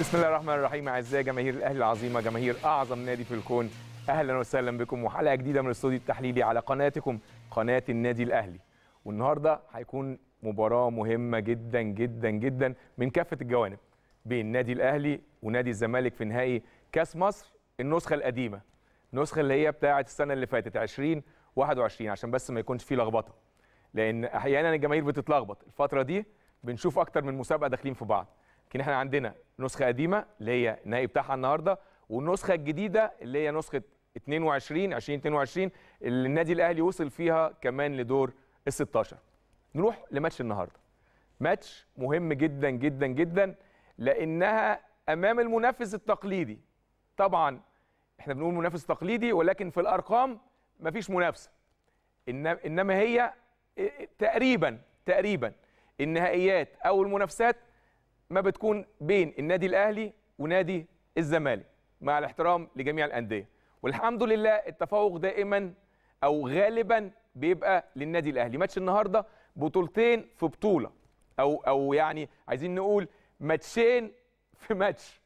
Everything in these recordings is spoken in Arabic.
بسم الله الرحمن الرحيم اعزائي جماهير الاهلي العظيمه جماهير اعظم نادي في الكون اهلا وسهلا بكم وحلقه جديده من الاستوديو التحليلي على قناتكم قناه النادي الاهلي والنهارده هيكون مباراه مهمه جدا جدا جدا من كافه الجوانب بين نادي الاهلي ونادي الزمالك في نهائي كاس مصر النسخه القديمه النسخه اللي هي بتاعه السنه اللي فاتت 20 21 عشان بس ما يكونش فيه لخبطه لان احيانا الجماهير بتتلخبط الفتره دي بنشوف اكتر من مسابقه داخلين في بعض لكن احنا عندنا نسخه قديمه اللي هي النهائي بتاعها النهارده والنسخه الجديده اللي هي نسخه 22 2022 اللي النادي الاهلي وصل فيها كمان لدور ال 16 نروح لماتش النهارده ماتش مهم جدا جدا جدا لانها امام المنافس التقليدي طبعا احنا بنقول منافس تقليدي ولكن في الارقام مفيش منافسه انما هي تقريبا تقريبا النهائيات او المنافسات ما بتكون بين النادي الاهلي ونادي الزمالك مع الاحترام لجميع الانديه والحمد لله التفوق دائما او غالبا بيبقى للنادي الاهلي ماتش النهارده بطولتين في بطوله او او يعني عايزين نقول ماتشين في ماتش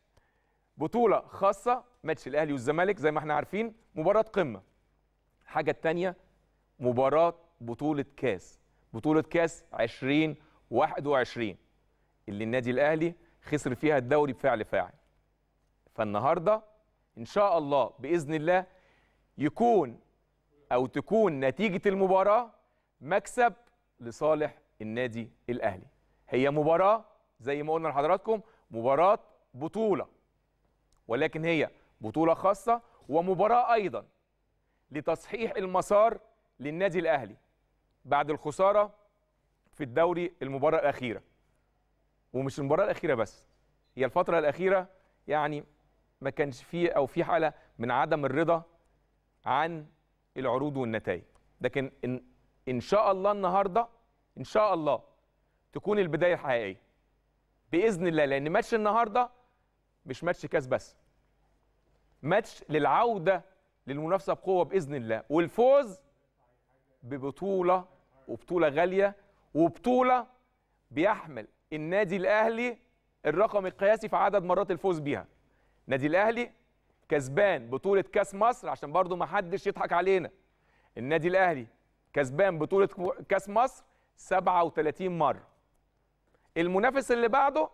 بطوله خاصه ماتش الاهلي والزمالك زي ما احنا عارفين مباراه قمه الحاجه الثانيه مباراه بطوله كاس بطوله كاس 2021 اللي النادي الاهلي خسر فيها الدوري بفعل فاعل فالنهارده ان شاء الله باذن الله يكون او تكون نتيجه المباراه مكسب لصالح النادي الاهلي هي مباراه زي ما قلنا لحضراتكم مباراه بطوله ولكن هي بطوله خاصه ومباراه ايضا لتصحيح المسار للنادي الاهلي بعد الخساره في الدوري المباراه الاخيره ومش المباراه الاخيره بس هي الفتره الاخيره يعني ما كانش فيه او في حاله من عدم الرضا عن العروض والنتائج لكن إن, ان شاء الله النهارده ان شاء الله تكون البدايه الحقيقيه باذن الله لان ماتش النهارده مش ماتش كاس بس ماتش للعوده للمنافسه بقوه باذن الله والفوز ببطوله وبطوله غاليه وبطوله بيحمل النادي الاهلي الرقم القياسي في عدد مرات الفوز بيها النادي الاهلي كسبان بطوله كاس مصر عشان برضو ما حدش يضحك علينا النادي الاهلي كسبان بطوله كاس مصر 37 مره المنافس اللي بعده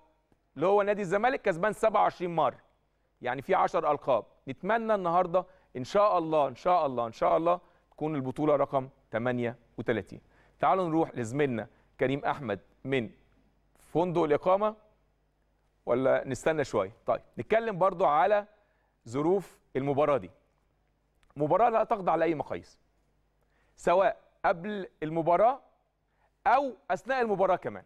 اللي هو نادي الزمالك كسبان 27 مره يعني في 10 القاب نتمنى النهارده ان شاء الله ان شاء الله ان شاء الله تكون البطوله رقم 38 تعالوا نروح لزميلنا كريم احمد من فندق الاقامه ولا نستنى شويه طيب نتكلم برضو على ظروف المباراه دي مباراه لا تخضع لاي مقاييس سواء قبل المباراه او اثناء المباراه كمان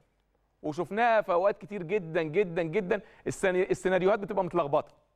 وشفناها في اوقات كتير جدا جدا جدا السيناريوهات بتبقى متلخبطه